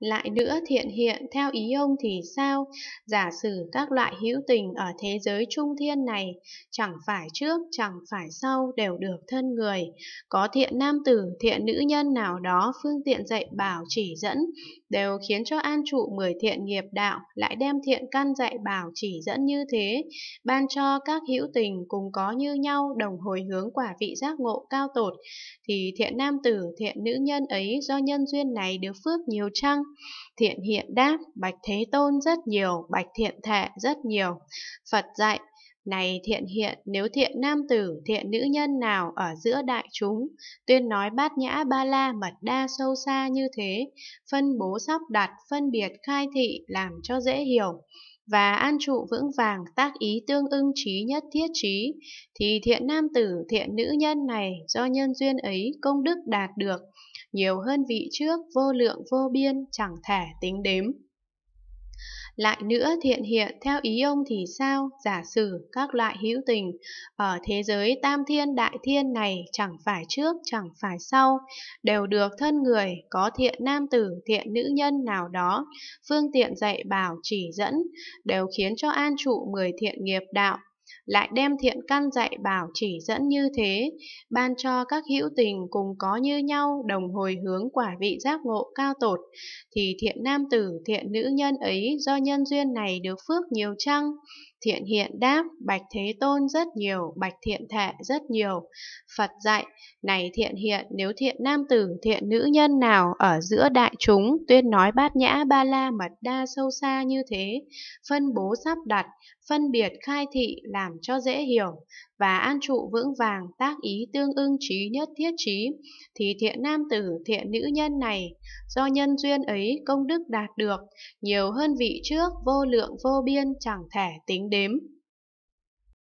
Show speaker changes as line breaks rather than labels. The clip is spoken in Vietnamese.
Lại nữa thiện hiện theo ý ông thì sao? Giả sử các loại hữu tình ở thế giới trung thiên này, chẳng phải trước, chẳng phải sau đều được thân người. Có thiện nam tử, thiện nữ nhân nào đó phương tiện dạy bảo chỉ dẫn, đều khiến cho an trụ mười thiện nghiệp đạo, lại đem thiện căn dạy bảo chỉ dẫn như thế, ban cho các hữu tình cùng có như nhau đồng hồi hướng quả vị giác ngộ cao tột, thì thiện nam tử, thiện nữ nhân ấy do nhân duyên này được phước nhiều trăng Thiện hiện đáp, bạch thế tôn rất nhiều, bạch thiện thệ rất nhiều. Phật dạy, này thiện hiện, nếu thiện nam tử, thiện nữ nhân nào ở giữa đại chúng, tuyên nói bát nhã ba la mật đa sâu xa như thế, phân bố sắp đặt, phân biệt khai thị làm cho dễ hiểu và an trụ vững vàng tác ý tương ưng trí nhất thiết trí, thì thiện nam tử, thiện nữ nhân này do nhân duyên ấy công đức đạt được, nhiều hơn vị trước vô lượng vô biên chẳng thể tính đếm. Lại nữa thiện hiện theo ý ông thì sao? Giả sử các loại hữu tình ở thế giới tam thiên đại thiên này chẳng phải trước chẳng phải sau, đều được thân người có thiện nam tử thiện nữ nhân nào đó, phương tiện dạy bảo chỉ dẫn, đều khiến cho an trụ mười thiện nghiệp đạo lại đem thiện căn dạy bảo chỉ dẫn như thế, ban cho các hữu tình cùng có như nhau đồng hồi hướng quả vị giác ngộ cao tột, thì thiện nam tử, thiện nữ nhân ấy do nhân duyên này được phước nhiều chăng? Thiện hiện đáp, bạch thế tôn rất nhiều, bạch thiện thệ rất nhiều. Phật dạy, này thiện hiện, nếu thiện nam tử, thiện nữ nhân nào ở giữa đại chúng tuyên nói bát nhã ba la mật đa sâu xa như thế, phân bố sắp đặt, phân biệt khai thị là làm cho dễ hiểu và an trụ vững vàng tác ý tương ưng trí nhất thiết trí thì thiện nam tử thiện nữ nhân này do nhân duyên ấy công đức đạt được nhiều hơn vị trước vô lượng vô biên chẳng thể tính đếm